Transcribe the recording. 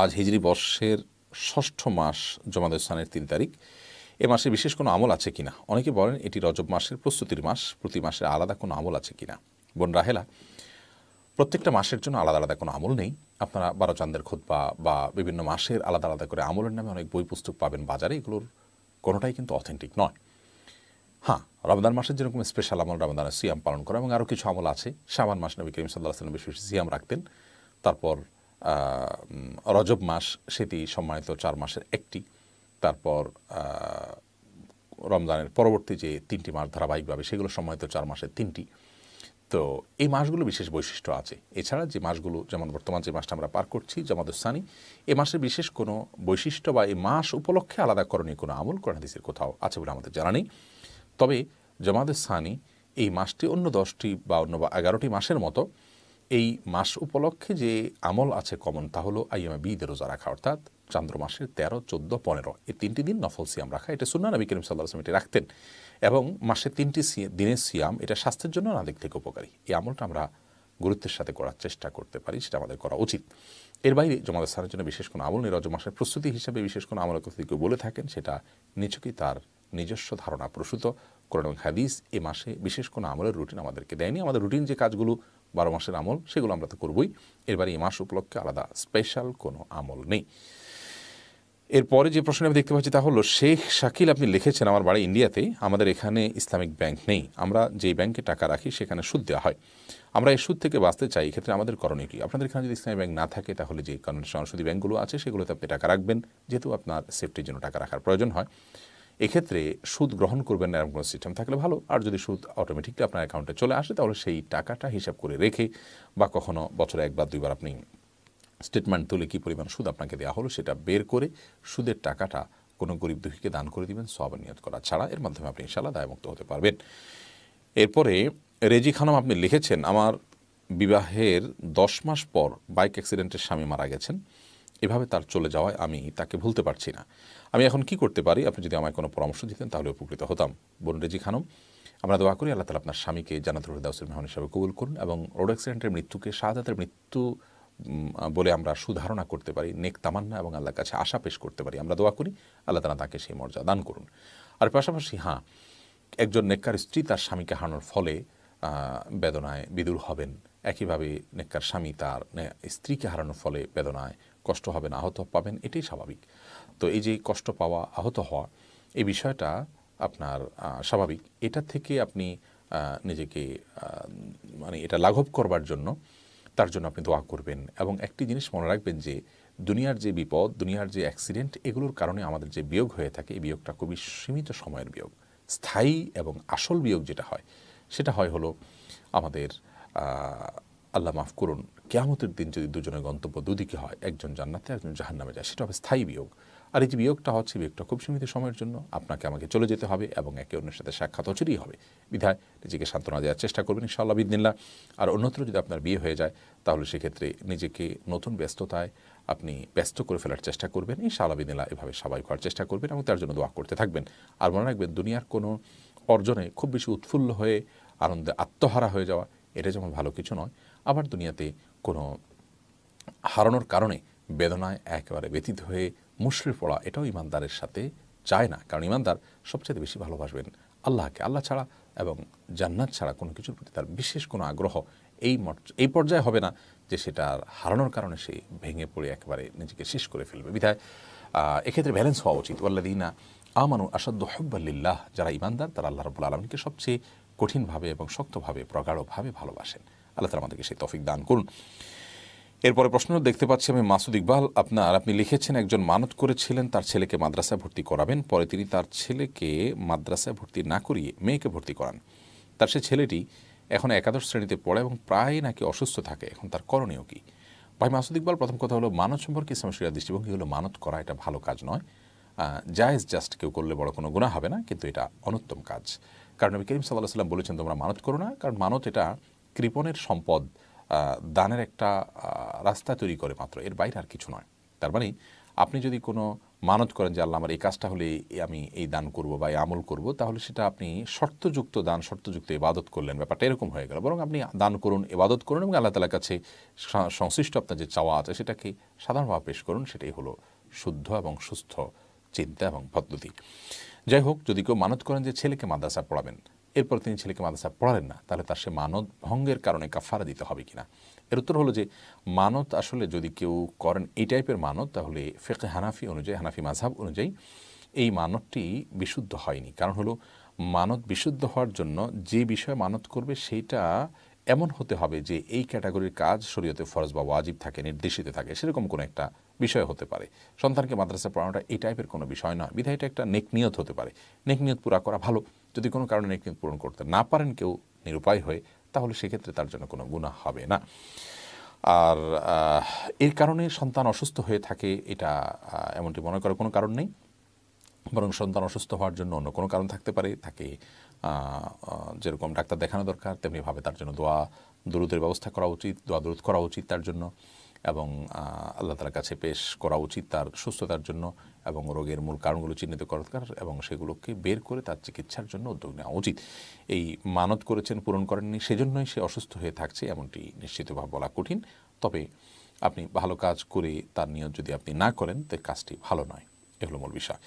আজ হিজরি বর্ষের ষষ্ঠ মাস জমাদ স্থানের তিন তারিখ এ মাসে বিশেষ কোনো আমল আছে কিনা অনেকে বলেন এটি রজব মাসের প্রস্তুতির মাস প্রতি মাসে আলাদা কোনো আমল আছে কিনা বোন রাহেলা প্রত্যেকটা মাসের জন্য আলাদা আলাদা কোনো আমল নেই আপনারা বারো চান্দের খোদ বা বিভিন্ন মাসের আলাদা আলাদা করে আমলের নামে অনেক বই পুস্তক পাবেন বাজারে এগুলোর কোনোটাই কিন্তু অথেন্টিক নয় হ্যাঁ রমদান মাসের যেরকম স্পেশাল আমল রমদানের সিয়াম পালন করা এবং আরও কিছু আমল আছে সাবান মাস নবী করিম সাল্লাহ সাল্লাম বিশেষ সিয়াম রাখতেন তারপর রজব মাস সেটি সম্মানিত চার মাসের একটি তারপর রমজানের পরবর্তী যে তিনটি মাস ধারাবাহিকভাবে সেগুলো সম্মানিত চার মাসের তিনটি তো এই মাসগুলো বিশেষ বৈশিষ্ট্য আছে এছাড়া যে মাসগুলো যেমন বর্তমান যে মাসটা আমরা পার করছি জামাদুস্তানি এ মাসের বিশেষ কোনো বৈশিষ্ট্য বা এই মাস উপলক্ষে আলাদা করণীয় কোনো আমল কোরআন কোথাও আছে বলে আমাদের জানা নেই তবে জামাদুস্তানি এই মাসটি অন্য দশটি বা অন্য বা এগারোটি মাসের মতো এই মাস উপলক্ষে যে আমল আছে কমন তা হলো আইয়ামে বিদে রোজা রাখা অর্থাৎ চান্দ্র মাসের তেরো চোদ্দো পনেরো এই তিনটি দিন নফল সিয়াম রাখা এটা সুন্না আমি করিম সাল্লাহ আসলাম এটি রাখতেন এবং মাসে তিনটি দিনের সিয়াম এটা স্বাস্থ্যের জন্য না দিক থেকে উপকারী এই আমলটা আমরা গুরুত্বের সাথে করার চেষ্টা করতে পারি সেটা আমাদের করা উচিত এর বাইরে জমাদের স্থানের জন্য বিশেষ কোনো আমল রজ মাসের প্রস্তুতি হিসাবে বিশেষ কোনো আমলের কথা কেউ বলে থাকেন সেটা নিজেকেই তার নিজস্ব ধারণা প্রসূত কোরআন এবং হাদিস এ মাসে বিশেষ কোনো আমলের রুটিন আমাদেরকে দেয়নি আমাদের রুটিন যে কাজগুলো বারো মাসের আমল সেগুলো আমরা তো করবই এবারে এ মাস উপলক্ষে আলাদা স্পেশাল কোনো আমল নেই এরপরে যে প্রশ্ন আমি দেখতে পাচ্ছি তা হলো শেখ শাকিল আপনি লিখেছেন আমার বাড়ি ইন্ডিয়াতে আমাদের এখানে ইসলামিক ব্যাংক নেই আমরা যেই ব্যাংকে টাকা রাখি সেখানে সুদ দেওয়া হয় আমরা এই সুদ থেকে বাঁচতে চাই এক্ষেত্রে আমাদের করণীয় কী আপনাদের এখানে যদি ইসলামিক ব্যাংক না থাকে তাহলে যে কনভেনশন সংসদী ব্যাংকগুলো আছে সেগুলোতে আপনি টাকা রাখবেন যেহেতু আপনার সেফটির জন্য টাকা রাখার প্রয়োজন হয় এক্ষেত্রে সুদ গ্রহণ করবেন না এরকম কোনো সিস্টেম থাকলে ভালো আর যদি সুদ অটোমেটিকলি আপনার অ্যাকাউন্টে চলে আসে তাহলে সেই টাকাটা হিসাব করে রেখে বা কখনো বছরে একবার দুইবার আপনি স্টেটমেন্ট তুলে কী পরিমাণ সুদ আপনাকে দেওয়া হলো সেটা বের করে সুদের টাকাটা কোনো গরিব দুঃখীকে দান করে দিবেন সব নিয়ত করা ছাড়া এর মাধ্যমে আপনি ইনশাল্লাহ দায়মুক্ত হতে পারবেন এরপরে রেজি খানম আপনি লিখেছেন আমার বিবাহের দশ মাস পর বাইক অ্যাক্সিডেন্টের স্বামী মারা গেছেন এভাবে তার চলে যাওয়ায় আমি তাকে ভুলতে পারছি না আমি এখন কি করতে পারি আপনি যদি আমায় কোনো পরামর্শ দিতেন তাহলে উপকৃত হতাম বোন রেজি খানম আমরা দোয়া করি আল্লাহ তালা আপনার স্বামীকে জানাত দাউসের মেহমান হিসাবে কবুল করুন এবং রোড অ্যাক্সিডেন্টের মৃত্যুকে শাহাদাতের মৃত্যু বলে আমরা সুধারণা করতে পারি নেক তামান্না এবং আল্লাহর কাছে আশা পেশ করতে পারি আমরা দোয়া করি আল্লাহ তালা তাকে সেই মর্যাদা দান করুন আর পাশাপাশি হ্যাঁ একজন নেককার স্ত্রী তার স্বামীকে হারানোর ফলে বেদনায় বিদুর হবেন একইভাবে নেককার স্বামী তার স্ত্রীকে হারানোর ফলে বেদনায় কষ্ট হবে না আহত পাবেন এটাই স্বাভাবিক তো এই যে কষ্ট পাওয়া আহত হওয়া এই বিষয়টা আপনার স্বাভাবিক এটা থেকে আপনি নিজেকে মানে এটা লাঘব করবার জন্য তার জন্য আপনি দোয়া করবেন এবং একটি জিনিস মনে রাখবেন যে দুনিয়ার যে বিপদ দুনিয়ার যে অ্যাক্সিডেন্ট এগুলোর কারণে আমাদের যে বিয়োগ হয়ে থাকে এই বিয়োগটা খুবই সীমিত সময়ের বিয়োগ স্থায়ী এবং আসল বিয়োগ যেটা হয় সেটা হয় হলো আমাদের আল্লাহ মাফ করুন কেয়ামতের দিন যদি দুজনের গন্তব্য দুদিকে হয় একজন জান্নাতে একজন জাহান নামে যায় সেটা হবে স্থায়ী বিয়োগ আর এই যে বিয়োগটা হচ্ছে বিয়োগটা খুব সীমিত সময়ের জন্য আপনাকে আমাকে চলে যেতে হবে এবং একে অন্যের সাথে সাক্ষাৎ অচুরি হবে বিধায় নিজেকে সান্ত্বনা দেওয়ার চেষ্টা করবেন ইনশাআল্লাহ বিদিনিল্লা আর অন্যত্র যদি আপনার বিয়ে হয়ে যায় তাহলে সেক্ষেত্রে নিজেকে নতুন ব্যস্ততায় আপনি ব্যস্ত করে ফেলার চেষ্টা করবেন ইনশাআল্লাহ বিদিনিল্লা এভাবে সবাই করার চেষ্টা করবেন এবং তার জন্য দোয়া করতে থাকবেন আর মনে রাখবেন দুনিয়ার কোনো অর্জনে খুব বেশি উৎফুল্ল হয়ে আনন্দে আত্মহারা হয়ে যাওয়া এটা যেমন ভালো কিছু নয় আবার দুনিয়াতে কোনো হারানোর কারণে বেদনায় একেবারে ব্যতীত হয়ে মুশরিফ পড়া এটাও ইমানদারের সাথে চায় না কারণ ইমানদার সবচেয়ে বেশি ভালোবাসবেন আল্লাহকে আল্লাহ ছাড়া এবং জান্নাত ছাড়া কোনো কিছুর প্রতি তার বিশেষ কোনো আগ্রহ এই এই পর্যায়ে হবে না যে সেটার হারানোর কারণে সে ভেঙে পড়ে একেবারে নিজেকে শেষ করে ফেলবে বিধায় এক্ষেত্রে ব্যালেন্স হওয়া উচিত না আমানু আসাদ্দ হব্বাল্লিল্লাহ যারা ইমানদার তারা আল্লাহ রবুল্লা আলমকে সবচেয়ে কঠিনভাবে এবং শক্তভাবে প্রগাঢ়ভাবে ভালোবাসেন আল্লাহ তালা আমাদেরকে সেই তফিক দান করুন এরপরে প্রশ্ন দেখতে পাচ্ছি আমি মাসুদ ইকবাল আপনার আপনি লিখেছেন একজন মানত করেছিলেন তার ছেলেকে মাদ্রাসায় ভর্তি করাবেন পরে তিনি তার ছেলেকে মাদ্রাসায় ভর্তি না করিয়ে মেয়েকে ভর্তি করান তার সে ছেলেটি এখন একাদশ শ্রেণীতে পড়ে এবং প্রায় নাকি অসুস্থ থাকে এখন তার করণীয় কী ভাই মাসুদ ইকবাল প্রথম কথা হলো মানত সম্পর্কে সমস্যা দৃষ্টিভঙ্গি হলো মানত করা এটা ভালো কাজ নয় জায়েজ জাস্ট কেউ করলে বড় কোনো গুণা হবে না কিন্তু এটা অনুত্তম কাজ কারণ আমি করিম সাল্লাহ সাল্লাম বলেছেন তোমরা মানত করো না কারণ মানত এটা কৃপণের সম্পদ দানের একটা রাস্তা তৈরি করে মাত্র এর বাইরে আর কিছু নয় তার মানে আপনি যদি কোনো মানত করেন যে আল্লাহ আমার এই কাজটা হলে আমি এই দান করব বা এই আমল করব তাহলে সেটা আপনি শর্তযুক্ত দান শর্তযুক্ত ইবাদত করলেন ব্যাপারটা এরকম হয়ে গেল বরং আপনি দান করুন ইবাদত করুন এবং আল্লাহ তালার কাছে সংশ্লিষ্ট আপনার যে চাওয়া আছে সেটাকে সাধারণভাবে পেশ করুন সেটাই হলো শুদ্ধ এবং সুস্থ চিন্তা এবং পদ্ধতি যাই হোক যদি কেউ মানত করেন যে ছেলেকে মাদ্রাসা পড়াবেন এরপর তিনি ছেলেকে মাদ্রাসা পড়ালেন না তাহলে তার সে মানত ভঙ্গের কারণে কাফারা দিতে হবে কিনা এর উত্তর হলো যে মানত আসলে যদি কেউ করেন এই টাইপের মানত তাহলে ফেকে হানাফি অনুযায়ী হানাফি মাঝহাব অনুযায়ী এই মানতটি বিশুদ্ধ হয়নি কারণ হলো মানত বিশুদ্ধ হওয়ার জন্য যে বিষয়ে মানত করবে সেইটা এমন হতে হবে যে এই ক্যাটাগরির কাজ শরীয়তে ফরজ বা ওয়াজিব থাকে নির্দেশিত থাকে সেরকম কোনো একটা বিষয় হতে পারে সন্তানকে মাদ্রাসা পড়ানোটা এই টাইপের কোনো বিষয় নয় বিধায় এটা একটা নেকনিয়ত হতে পারে নেকনিয়ত পুরা করা ভালো যদি কোনো কারণে নেকনিয়ত পূরণ করতে না পারেন কেউ নিরুপায় হয়ে তাহলে সেক্ষেত্রে তার জন্য কোনো গুণা হবে না আর এর কারণে সন্তান অসুস্থ হয়ে থাকে এটা এমনটি মনে করার কোনো কারণ নেই বরং সন্তান অসুস্থ হওয়ার জন্য অন্য কোনো কারণ থাকতে পারে তাকে যেরকম ডাক্তার দেখানো দরকার তেমনিভাবে তার জন্য দোয়া দরুদের ব্যবস্থা করা উচিত দোয়া দূরত করা উচিত তার জন্য এবং আল্লাহ তালার কাছে পেশ করা উচিত তার সুস্থতার জন্য এবং রোগের মূল কারণগুলো চিহ্নিত করা দরকার এবং সেগুলোকে বের করে তার চিকিৎসার জন্য উদ্যোগ নেওয়া উচিত এই মানত করেছেন পূরণ করেননি সেজন্যই সে অসুস্থ হয়ে থাকছে এমনটি নিশ্চিতভাবে বলা কঠিন তবে আপনি ভালো কাজ করে তার নিয়োগ যদি আপনি না করেন তো কাজটি ভালো নয় এগুলো মূল বিষয়